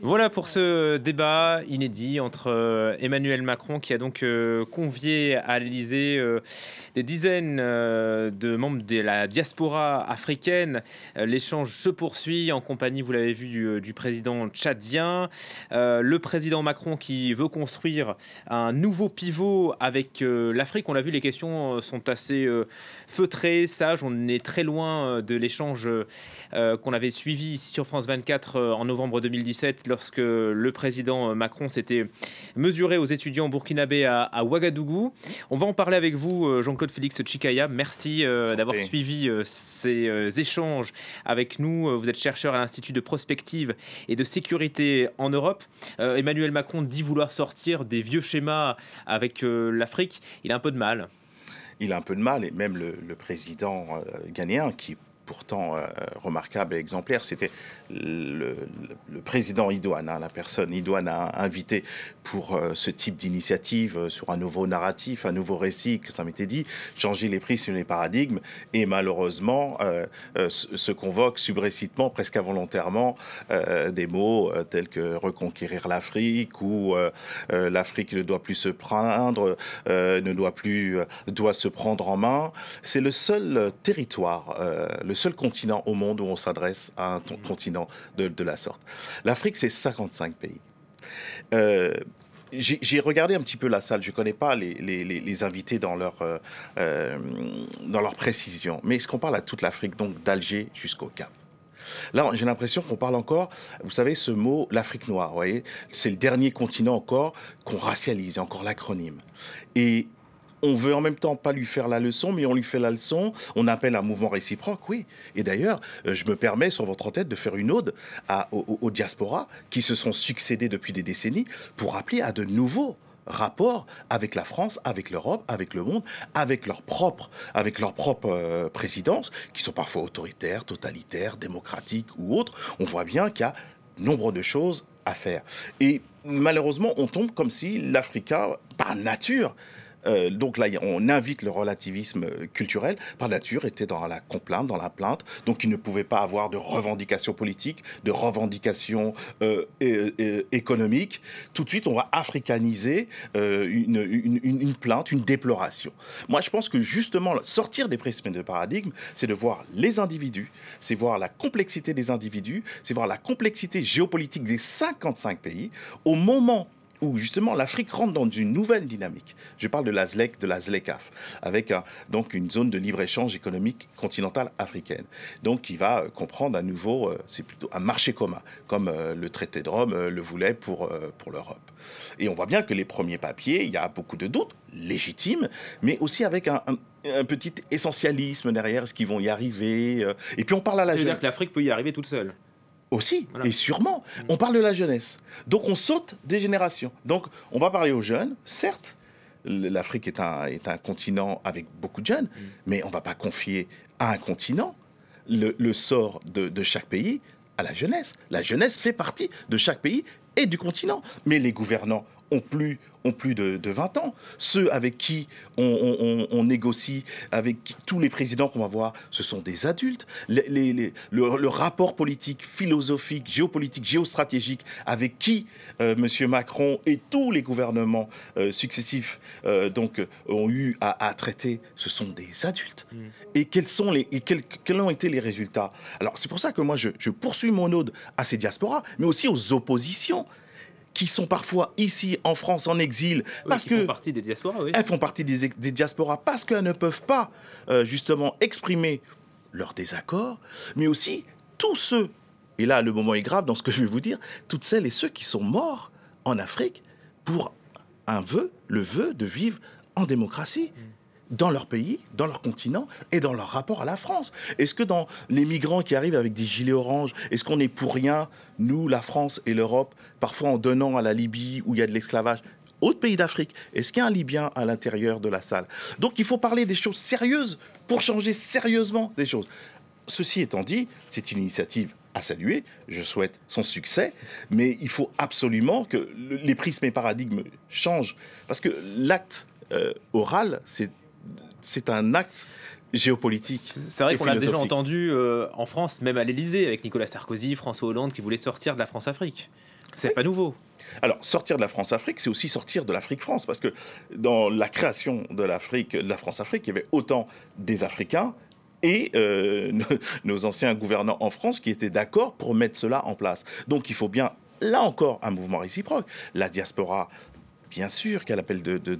Voilà pour ce débat inédit entre euh, Emmanuel Macron, qui a donc euh, convié à l'Élysée euh, des dizaines de membres de la diaspora africaine. L'échange se poursuit en compagnie, vous l'avez vu, du, président tchadien. Le président Macron qui veut construire un nouveau pivot avec l'Afrique. On l'a vu, les questions sont assez feutrées, sages. On est très loin de l'échange qu'on avait suivi ici sur France 24 en novembre 2017 lorsque le président euh, Macron s'était mesuré aux étudiants burkinabés à, à, Ouagadougou. On va en parler avec vous, euh, Jean-Claude Félix Chikaya. Merci euh, d'avoir suivi ces échanges avec nous. Vous êtes chercheur à l'Institut de prospective et de sécurité en Europe. Emmanuel Macron dit vouloir sortir des vieux schémas avec l'Afrique. Il a un peu de mal il a un peu de mal, et même le, président ghanéen, qui pourtant euh, remarquable et exemplaire. C'était le, président Idoine, hein, la personne Idoine a invité pour euh, ce type d'initiative euh, sur un nouveau narratif, un nouveau récit, que ça m'était dit, changer les prix sur les paradigmes. Et malheureusement, se convoque subrecitement, presque involontairement, des mots tels que reconquérir l'Afrique ou l'Afrique ne doit plus se prendre, ne doit plus, doit se prendre en main. C'est le seul territoire, le seul continent au monde où on s'adresse à un mmh. continent de, de la sorte. L'Afrique, c'est 55 pays. Euh, j'ai regardé un petit peu la salle. Je connais pas les, les, invités dans leur, euh, euh, dans leur précision. Mais est-ce qu'on parle à toute l'Afrique, donc d'Alger jusqu'au Cap Là, j'ai l'impression qu'on parle encore, vous savez, ce mot, l'Afrique noire, vous voyez, c'est le dernier continent encore qu'on racialise, encore l'acronyme. Et on veut en même temps pas lui faire la leçon, mais on lui fait la leçon. On appelle un mouvement réciproque, oui. Et d'ailleurs, euh, je me permets sur votre tête de faire une ode aux, diasporas qui se sont succédés depuis des décennies pour appeler à de nouveaux rapports avec la France, avec l'Europe, avec le monde, avec leur propre, avec euh, présidence, qui sont parfois autoritaires, totalitaires, démocratiques ou autres. On voit bien qu'il y a nombre de choses à faire. Et malheureusement, on tombe comme si l'Africa, par nature, euh, donc là, on invite le relativisme euh, culturel. Par nature, était dans la complainte, dans la plainte, donc il ne pouvait pas avoir de revendications politiques, de revendications euh, économique. économiques. Tout de suite, on va africaniser une, plainte, une déploration. Moi, je pense que justement, sortir des prismes de paradigme, c'est de voir les individus, c'est voir la complexité des individus, c'est voir la complexité géopolitique des 55 pays au moment où justement l'Afrique rentre dans une nouvelle dynamique. Je parle de la de la ZLECAF, avec euh, donc une zone de libre-échange économique continentale africaine. Donc qui va euh, comprendre à nouveau, euh, c'est plutôt un marché commun, comme le traité de Rome le voulait pour, pour l'Europe. Et on voit bien que les premiers papiers, il y a beaucoup de doutes, légitimes, mais aussi avec un, petit essentialisme derrière, est-ce qu'ils vont y arriver Et puis on parle à la C'est-à-dire que l'Afrique peut y arriver toute seule aussi, et sûrement. On parle de la jeunesse. Donc on saute des générations. Donc on va parler aux jeunes, certes. L'Afrique est un, est un continent avec beaucoup de jeunes, mm. mais on ne va pas confier à un continent le, sort de chaque pays à la jeunesse. La jeunesse fait partie de chaque pays et du continent. Mais les gouvernants ont plus, ont plus de, de 20 ans. Ceux avec qui on, négocie, avec tous les présidents qu'on va voir, ce sont des adultes. Les, les, le, rapport politique, philosophique, géopolitique, géostratégique, avec qui euh, M. Macron et tous les gouvernements euh, successifs euh, donc, ont eu à, traiter, ce sont des adultes. Mm. Et, quels, sont les, et quels, quels, ont été les résultats Alors c'est pour ça que moi, je, je poursuis mon ode à ces diasporas, mais aussi aux oppositions qui sont parfois ici en France en exil parce que font partie des diasporas, oui. elles font partie des, diasporas parce qu'elles ne peuvent pas euh, justement exprimer leur désaccord, mais aussi tous ceux et là le moment est grave dans ce que je vais vous dire, toutes celles et ceux qui sont morts en Afrique pour un vœu, le vœu de vivre en démocratie. Mm dans leur pays, dans leur continent et dans leur rapport à la France. Est-ce que dans les migrants qui arrivent avec des gilets oranges, est-ce qu'on est pour rien, nous, la France et l'Europe, parfois en donnant à la Libye où il y a de l'esclavage autre pays d'Afrique. Est-ce qu'il y a un Libyen à l'intérieur de la salle Donc il faut parler des choses sérieuses pour changer sérieusement les choses. Ceci étant dit, c'est une initiative à saluer, je souhaite son succès, mais il faut absolument que les prismes et paradigmes changent, parce que l'acte euh, oral, c'est c'est un acte géopolitique. C'est vrai qu'on l'a déjà entendu euh, en France, même à l'Elysée, avec Nicolas Sarkozy, François Hollande qui voulait sortir de la France-Afrique. C'est pas nouveau. Alors, sortir de la France-Afrique, c'est aussi sortir de l'Afrique-France, parce que dans la création de l'Afrique, la France-Afrique, il y avait autant des Africains et euh, nos anciens gouvernants en France qui étaient d'accord pour mettre cela en place. Donc, il faut bien là encore un mouvement réciproque. La diaspora Bien sûr qu'à appelle de, de,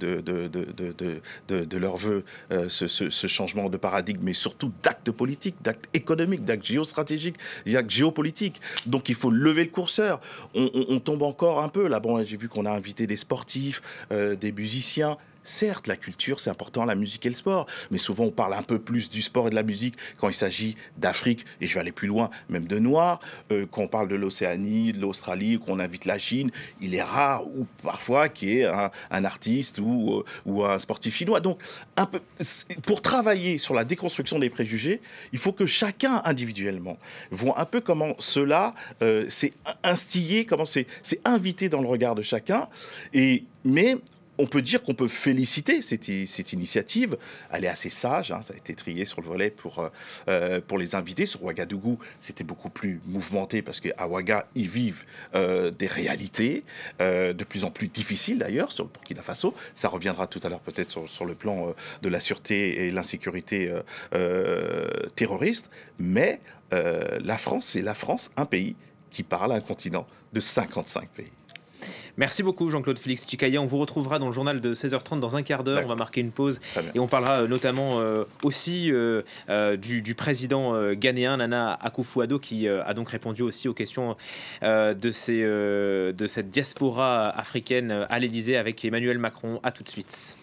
de, leur vœu euh, ce, changement de paradigme, mais surtout d'actes politiques, d'actes économiques, d'actes géostratégiques, d'actes géopolitiques. Donc il faut lever le curseur. On, tombe encore un peu là. Bon, j'ai vu qu'on a invité des sportifs, euh, des musiciens. Certes, la culture, c'est important, la musique et le sport, mais souvent on parle un peu plus du sport et de la musique quand il s'agit d'Afrique, et je vais aller plus loin, même de Noir, euh, quand on parle de l'Océanie, de l'Australie, qu'on invite la Chine, il est rare ou parfois qu'il y ait un, artiste euh, ou, un sportif chinois. Donc, pour travailler sur la déconstruction des préjugés, il faut que chacun individuellement voit un peu comment cela euh, s'est instillé, comment c'est invité dans le regard de chacun, et, mais on peut dire qu'on peut féliciter cette, initiative. Elle est assez sage, hein, ça a été trié sur le volet pour, euh, euh, pour les invités. Sur Ouagadougou, c'était beaucoup plus mouvementé parce qu'à Ouaga, ils vivent euh, des réalités de plus en plus difficiles d'ailleurs sur le Burkina Faso. Ça reviendra tout à l'heure peut-être sur, sur, le plan de la sûreté et l'insécurité terroriste. Mais la France, c'est la France, un pays qui parle à un continent de 55 pays. Merci beaucoup Jean-Claude Félix Chikaya. On vous retrouvera dans le journal de 16h30 dans un quart d'heure. On va marquer une pause et on parlera euh, notamment euh, aussi euh, du, président ghanéen Nana Akufo-Addo qui a donc répondu aussi aux questions de, de cette diaspora africaine à l'Elysée avec Emmanuel Macron. À tout de suite.